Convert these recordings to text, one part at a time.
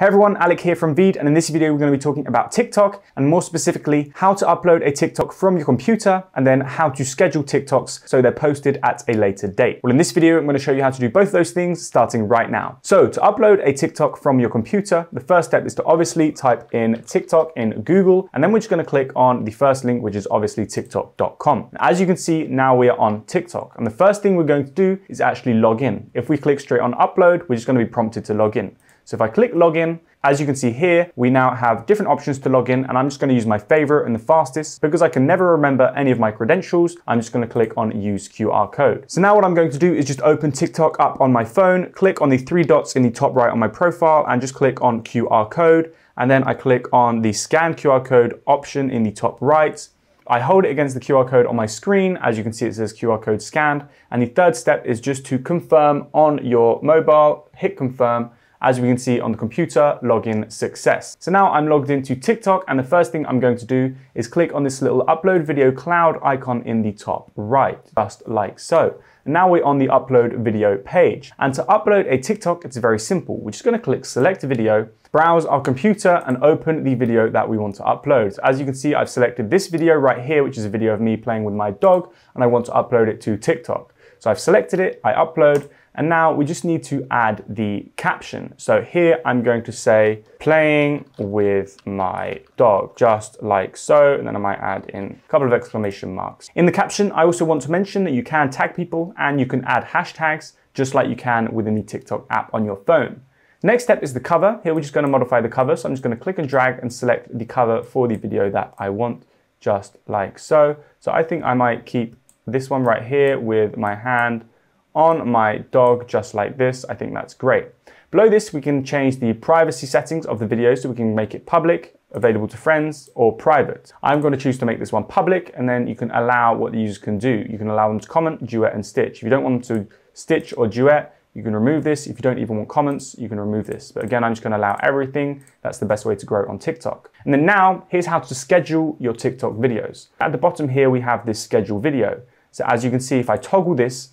Hey everyone, Alec here from Veed, and in this video we're going to be talking about TikTok, and more specifically, how to upload a TikTok from your computer, and then how to schedule TikToks so they're posted at a later date. Well, in this video, I'm going to show you how to do both those things, starting right now. So, to upload a TikTok from your computer, the first step is to obviously type in TikTok in Google, and then we're just going to click on the first link, which is obviously tiktok.com. As you can see, now we are on TikTok, and the first thing we're going to do is actually log in. If we click straight on upload, we're just going to be prompted to log in. So if I click login, as you can see here, we now have different options to log in and I'm just gonna use my favorite and the fastest because I can never remember any of my credentials. I'm just gonna click on use QR code. So now what I'm going to do is just open TikTok up on my phone, click on the three dots in the top right on my profile and just click on QR code. And then I click on the scan QR code option in the top right. I hold it against the QR code on my screen. As you can see, it says QR code scanned. And the third step is just to confirm on your mobile, hit confirm, as we can see on the computer, login success. So now I'm logged into TikTok and the first thing I'm going to do is click on this little upload video cloud icon in the top right, just like so. Now we're on the upload video page. And to upload a TikTok, it's very simple. We're just gonna click select video, browse our computer and open the video that we want to upload. So as you can see, I've selected this video right here, which is a video of me playing with my dog, and I want to upload it to TikTok. So I've selected it, I upload, and now we just need to add the caption. So here I'm going to say playing with my dog, just like so. And then I might add in a couple of exclamation marks. In the caption, I also want to mention that you can tag people and you can add hashtags just like you can within the TikTok app on your phone. Next step is the cover. Here we're just gonna modify the cover. So I'm just gonna click and drag and select the cover for the video that I want, just like so. So I think I might keep this one right here with my hand on my dog just like this. I think that's great. Below this, we can change the privacy settings of the video so we can make it public, available to friends, or private. I'm going to choose to make this one public, and then you can allow what the users can do. You can allow them to comment, duet, and stitch. If you don't want them to stitch or duet, you can remove this. If you don't even want comments, you can remove this. But again, I'm just gonna allow everything. That's the best way to grow on TikTok. And then now, here's how to schedule your TikTok videos. At the bottom here, we have this schedule video. So as you can see, if I toggle this,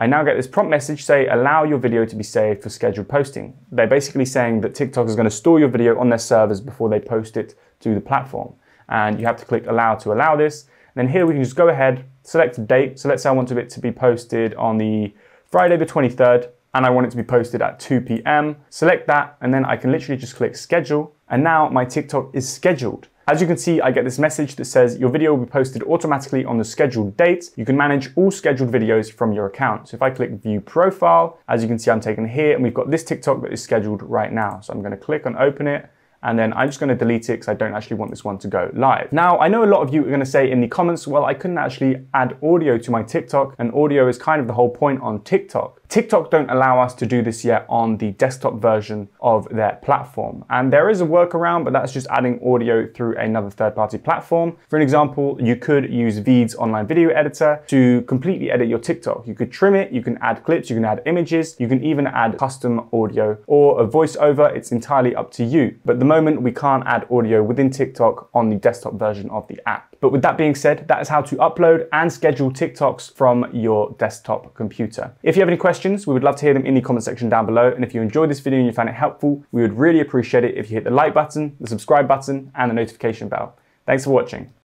I now get this prompt message say, allow your video to be saved for scheduled posting. They're basically saying that TikTok is gonna store your video on their servers before they post it to the platform. And you have to click allow to allow this. And then here we can just go ahead, select a date. So let's say I want it to be posted on the Friday the 23rd and I want it to be posted at 2 p.m. Select that and then I can literally just click schedule. And now my TikTok is scheduled. As you can see, I get this message that says your video will be posted automatically on the scheduled date. You can manage all scheduled videos from your account. So if I click view profile, as you can see, I'm taken here and we've got this TikTok that is scheduled right now. So I'm gonna click and open it and then I'm just gonna delete it because I don't actually want this one to go live. Now, I know a lot of you are gonna say in the comments, well, I couldn't actually add audio to my TikTok and audio is kind of the whole point on TikTok. TikTok don't allow us to do this yet on the desktop version of their platform. And there is a workaround, but that's just adding audio through another third-party platform. For an example, you could use Veed's online video editor to completely edit your TikTok. You could trim it, you can add clips, you can add images, you can even add custom audio or a voiceover. It's entirely up to you. But at the moment, we can't add audio within TikTok on the desktop version of the app. But with that being said, that is how to upload and schedule TikToks from your desktop computer. If you have any questions, we would love to hear them in the comment section down below. And if you enjoyed this video and you found it helpful, we would really appreciate it if you hit the like button, the subscribe button, and the notification bell. Thanks for watching.